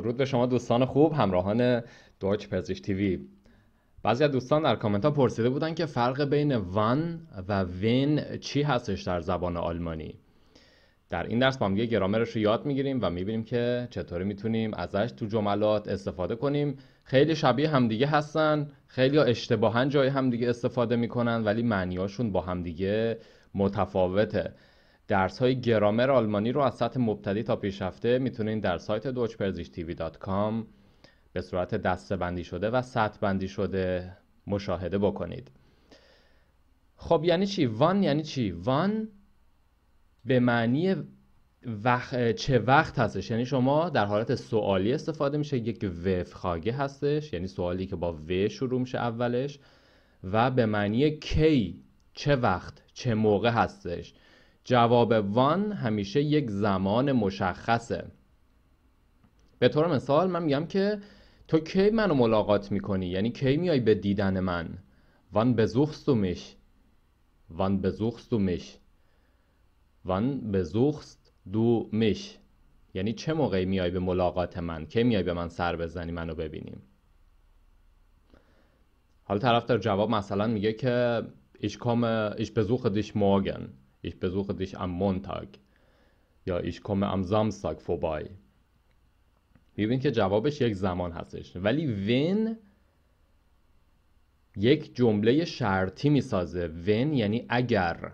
درود به شما دوستان خوب همراهان دویچ پزشک تیوی بعضی از دوستان در کامنت ها پرسیده بودن که فرق بین وان و وین چی هستش در زبان آلمانی در این درس با هم گرامرش رو یاد میگیریم و میبینیم که چطوری میتونیم ازش تو جملات استفاده کنیم خیلی شبیه همدیگه هستن خیلی اشتباها جای همدیگه استفاده میکنن ولی معنیاشون با همدیگه متفاوته درس های گرامر آلمانی رو از سطح مبتدی تا پیشرفته میتونین در سایت دوچپرزیشتیوی.com به صورت دسته بندی شده و سطح بندی شده مشاهده بکنید خب یعنی چی؟ وان یعنی چی؟ وان به معنی چه وقت هستش یعنی شما در حالت سوالی استفاده میشه یک وف خاگه هستش یعنی سوالی که با و شروع میشه اولش و به معنی کی چه وقت چه موقع هستش جواب وان همیشه یک زمان مشخصه به طور مثال من میگم که تو کی منو ملاقات میکنی یعنی کی میای به دیدن من وان besuchst و mich وان besuchst du mich وان besuchst دو mich یعنی چه موقعی میای به ملاقات من کی میای به من سر بزنی منو ببینیم حالا طرف در جواب مثلا میگه که ایش کام ایش besuche دیش Ich besuche dich am Montag. یا ایش komme am Samstag vorbei. میبینید که جوابش یک زمان هستش ولی ون یک جمله شرطی میسازه ون یعنی اگر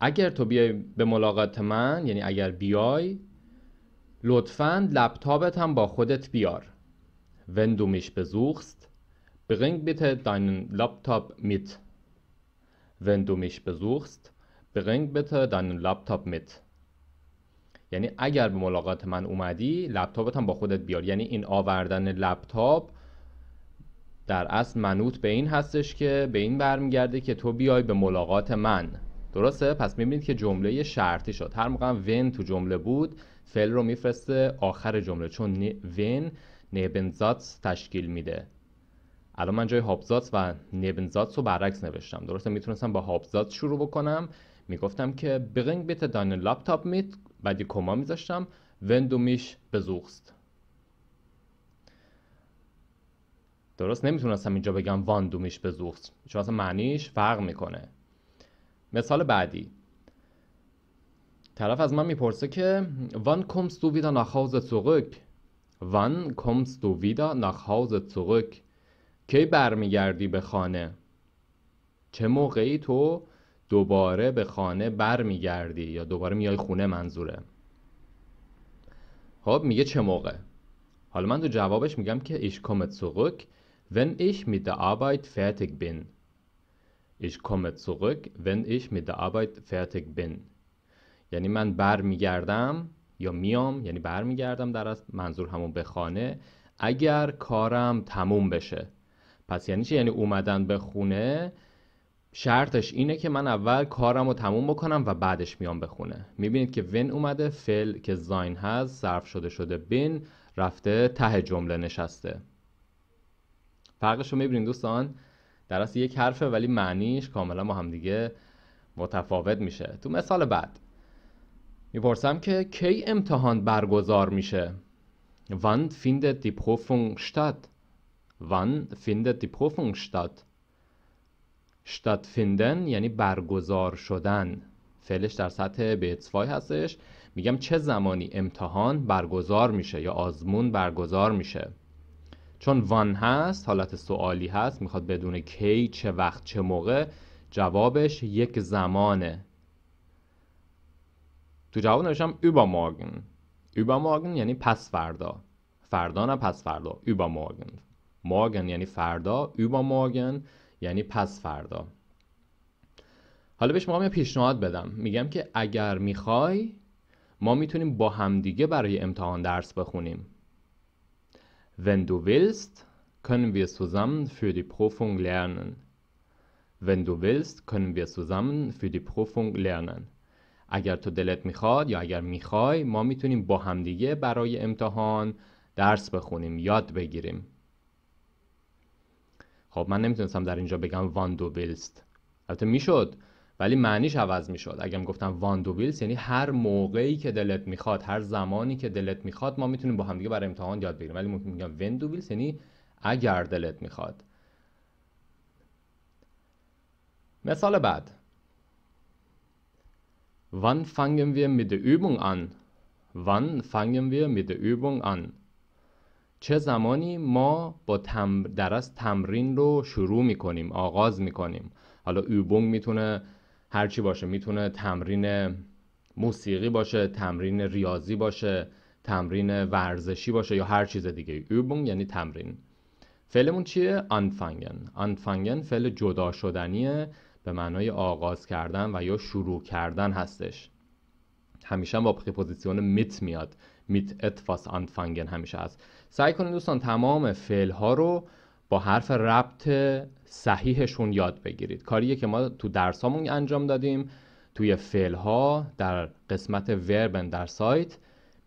اگر تو بیای به ملاقات من یعنی اگر بیای لطفا لپتاپت هم با خودت بیار ون دومیش بزوخست برینگ بیت bitte deinen میت wenn du mich besuchst bring bitte deinen لپتاپ mit یعنی اگر به ملاقات من اومدی لپتاپت هم با خودت بیار یعنی این آوردن لپتاپ در اصل منوط به این هستش که به این برمیگرده که تو بیای به ملاقات من درسته پس میبینید که جمله شرطی شد هر موقع ون تو جمله بود فعل رو میفرسته آخر جمله چون ون نبنزات تشکیل میده الان من جای هابزاتس و نبنزاتس رو برعکس نوشتم درسته میتونستم با هابزات شروع بکنم میگفتم که برنگ بیت دان لپتاپ میت بعد یه کما میذاشتم دو میش بزوخست درست نمیتونستم اینجا بگم وان دومیش بزوخست چون اصلا معنیش فرق میکنه مثال بعدی طرف از من میپرسه که وان کمس دو ویدا ناخاوز زوغک وان کمس دو ویدا ناخاوز زوغک کی برمیگردی به خانه چه موقعی تو دوباره به خانه برمیگردی یا دوباره میای خونه منظوره خب میگه چه موقع حالا من تو جوابش میگم که ich komme zurück wenn ich mit der Arbeit fertig bin ich komme zurück wenn ich mit der یعنی من برمیگردم یا میام یعنی برمیگردم در از منظور همون به خانه اگر کارم تموم بشه پس یعنی چی یعنی اومدن به خونه شرطش اینه که من اول کارم رو تموم بکنم و بعدش میام به خونه میبینید که ون اومده فل که زاین هست صرف شده شده بین رفته ته جمله نشسته فرقش رو میبینید دوستان در اصل یک حرفه ولی معنیش کاملا با دیگه متفاوت میشه تو مثال بعد میپرسم که کی امتحان برگزار میشه وند فیندت دی پروفونگ statt? wann findet die Prüfung statt stattfinden یعنی برگزار شدن فعلش در سطح B2 هستش میگم چه زمانی امتحان برگزار میشه یا آزمون برگزار میشه چون وان هست حالت سوالی هست میخواد بدون کی چه وقت چه موقع جوابش یک زمانه تو جواب نوشتم übermorgen übermorgen یعنی پس فردا فردا نه پس فردا übermorgen ماگن یعنی فردا با ماگن یعنی پس فردا حالا بهش شما یه پیشنهاد بدم میگم که اگر میخوای ما میتونیم با همدیگه برای امتحان درس بخونیم Wenn اگر تو دلت میخواد یا اگر میخوای ما میتونیم با همدیگه برای امتحان درس بخونیم یاد بگیریم خب من نمیتونستم در اینجا بگم وان دو ویلست البته میشد ولی معنیش عوض میشد اگه میگفتم وان دو یعنی هر موقعی که دلت میخواد هر زمانی که دلت میخواد ما میتونیم با همدیگه برای امتحان یاد بگیریم ولی ممکن میگم ون دو یعنی اگر دلت میخواد مثال بعد Wann fangen wir mit der Übung an? Wann fangen wir mit der Übung چه زمانی ما با تم... تمرین رو شروع میکنیم آغاز میکنیم حالا اوبونگ میتونه هرچی باشه میتونه تمرین موسیقی باشه تمرین ریاضی باشه تمرین ورزشی باشه یا هر چیز دیگه اوبونگ یعنی تمرین فعلمون چیه انفنگن انفنگن فعل جدا شدنیه به معنای آغاز کردن و یا شروع کردن هستش همیشه با پریپوزیسیون میت میاد میت اتفاس آنفانگن همیشه هست سعی کنید دوستان تمام فعل ها رو با حرف ربط صحیحشون یاد بگیرید کاریه که ما تو درسامون انجام دادیم توی فعل ها در قسمت وربن در سایت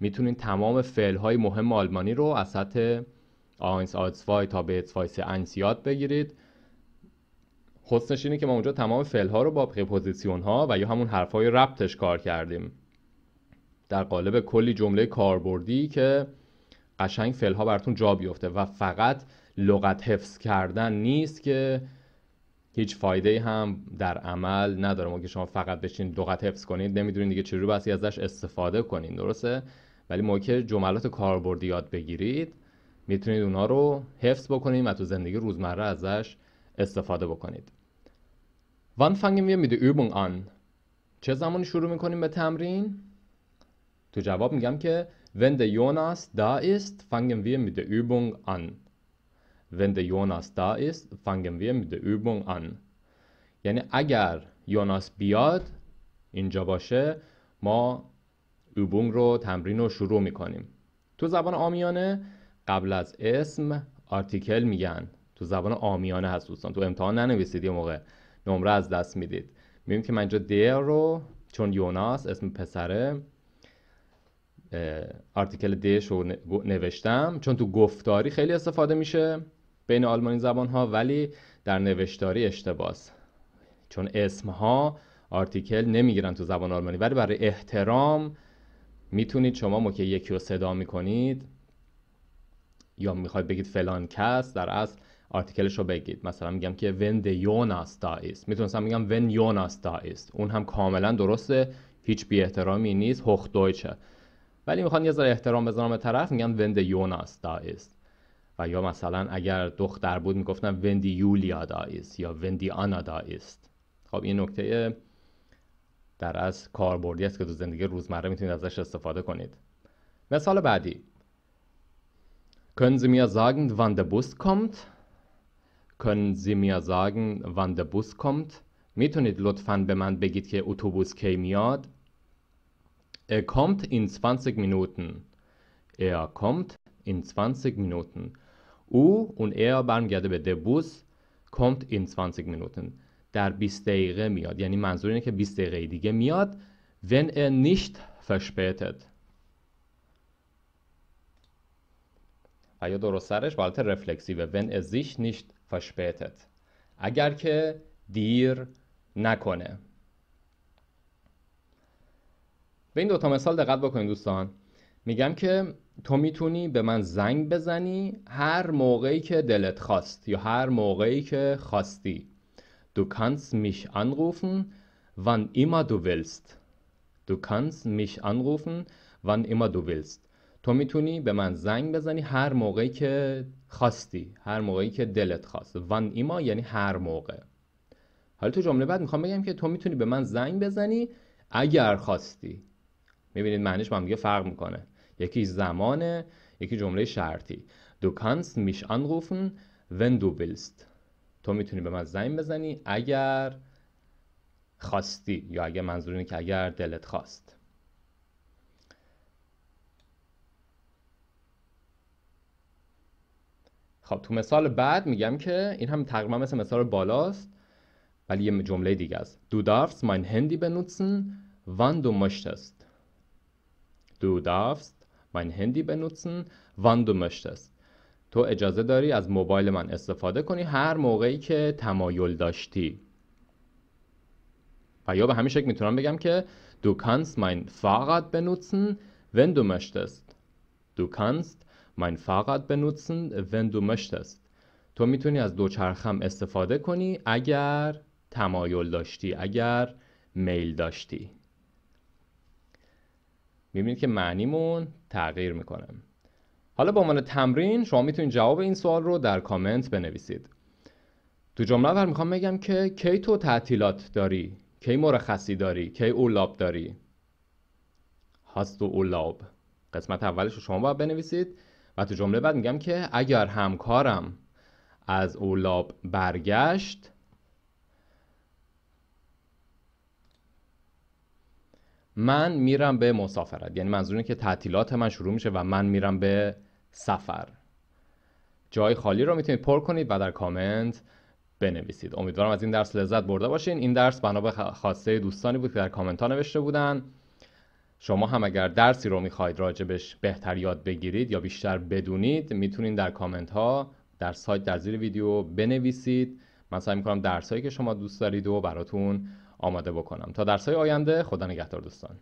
میتونید تمام فعل های مهم آلمانی رو از سطح آینس آتسوای تا به انس یاد بگیرید حسنش اینه که ما اونجا تمام فعل ها رو با پریپوزیسیون ها و یا همون حرف های ربطش کار کردیم در قالب کلی جمله کاربردی که قشنگ فعلها براتون جا بیفته و فقط لغت حفظ کردن نیست که هیچ فایده هم در عمل نداره ما شما فقط بشین لغت حفظ کنید نمیدونید دیگه چجوری بسی ازش استفاده کنید درسته ولی موقع جملات کاربردی یاد بگیرید میتونید اونا رو حفظ بکنید و تو زندگی روزمره ازش استفاده بکنید وان فنگیم wir میده der آن چه زمانی شروع میکنیم به تمرین؟ تو جواب میگم که وند یوناس Jonas da ist, fangen wir mit der Übung an. Wenn der Jonas da ist, fangen wir mit der Übung یعنی اگر یوناس بیاد اینجا باشه ما اوبونگ رو تمرین رو شروع میکنیم تو زبان آمیانه قبل از اسم آرتیکل میگن تو زبان آمیانه هست دوستان تو امتحان ننویسید یه موقع نمره از دست میدید میبینیم که من اینجا دیر رو چون یوناس اسم پسره آرتیکل دش رو نوشتم چون تو گفتاری خیلی استفاده میشه بین آلمانی زبان ها ولی در نوشتاری اشتباس چون اسم ها آرتیکل نمیگیرن تو زبان آلمانی ولی برای احترام میتونید شما موقع یکی رو صدا میکنید یا میخواید بگید فلان کس در اصل آرتیکلش رو بگید مثلا میگم که ون د یوناس دا است میتونستم میگم ون یوناس دا است اون هم کاملا درسته هیچ بی احترامی نیست هوخ دویچه ولی میخوان یه ذره احترام بذارن به طرف میگن وند یوناس دا است و یا مثلا اگر دختر بود میگفتن وندی یولیا دا است یا وندی آنا دا است خب این نکته در از کاربردی است که تو زندگی روزمره میتونید ازش استفاده کنید مثال بعدی Können Sie mir sagen, wann der Bus kommt? Können Sie mir sagen, wann der kommt? میتونید لطفا به من بگید که اتوبوس کی میاد؟ Er kommt in 20 Minuten. Er kommt in 20 Minuten. او اون er برمیگرده به the bus kommt in 20 minuten در 20 دقیقه میاد یعنی منظور اینه که 20 دقیقه دیگه میاد wenn er nicht verspätet و یا درسترش بالت رفلکسیوه wenn er sich nicht verspätet اگر که دیر نکنه به این تا مثال دقت بکنید دوستان میگم که تو میتونی به من زنگ بزنی هر موقعی که دلت خواست یا هر موقعی که خواستی دو کانس میش انروفن وان ایما دو ویلست دو کانس میش انروفن وان ایما دو تو میتونی به من زنگ بزنی هر موقعی که خواستی هر موقعی که دلت خواست وان ایما یعنی هر موقع حالا تو جمله بعد میخوام بگم که تو میتونی به من زنگ بزنی اگر خواستی میبینید معنیش با هم دیگه فرق میکنه یکی زمانه یکی جمله شرطی دو کانس میش انروفن ون دو بیلست. تو میتونی به من زنگ بزنی اگر خواستی یا اگر منظور اینه که اگر دلت خواست خب تو مثال بعد میگم که این هم تقریبا مثل مثال بالاست ولی یه جمله دیگه است دو darfst ماین هندی وان دو مشت Du darfst mein Handy benutzen, wann du möchtest. تو اجازه داری از موبایل من استفاده کنی هر موقعی که تمایل داشتی. و یا به همین شکل میتونم بگم که Du kannst mein Fahrrad benutzen, wenn du möchtest. Du kannst mein Fahrrad benutzen, wenn du möchtest. تو میتونی از دوچرخم استفاده کنی اگر تمایل داشتی، اگر میل داشتی. میبینید که معنیمون تغییر میکنه حالا به عنوان تمرین شما میتونید جواب این سوال رو در کامنت بنویسید تو جمله اول میخوام بگم که کی تو تعطیلات داری کی مرخصی داری کی اولاب داری هست و اولاب قسمت اولش رو شما باید بنویسید و تو جمله بعد میگم که اگر همکارم از اولاب برگشت من میرم به مسافرت یعنی منظور که تعطیلات من شروع میشه و من میرم به سفر جای خالی رو میتونید پر کنید و در کامنت بنویسید امیدوارم از این درس لذت برده باشین این درس بنا به خواسته دوستانی بود که در کامنت ها نوشته بودن شما هم اگر درسی رو میخواهید راجبش بهتر یاد بگیرید یا بیشتر بدونید میتونید در کامنت ها در سایت در زیر ویدیو بنویسید من سعی میکنم هایی که شما دوست دارید و براتون آماده بکنم تا درسهای آینده خدا نگهدار دوستان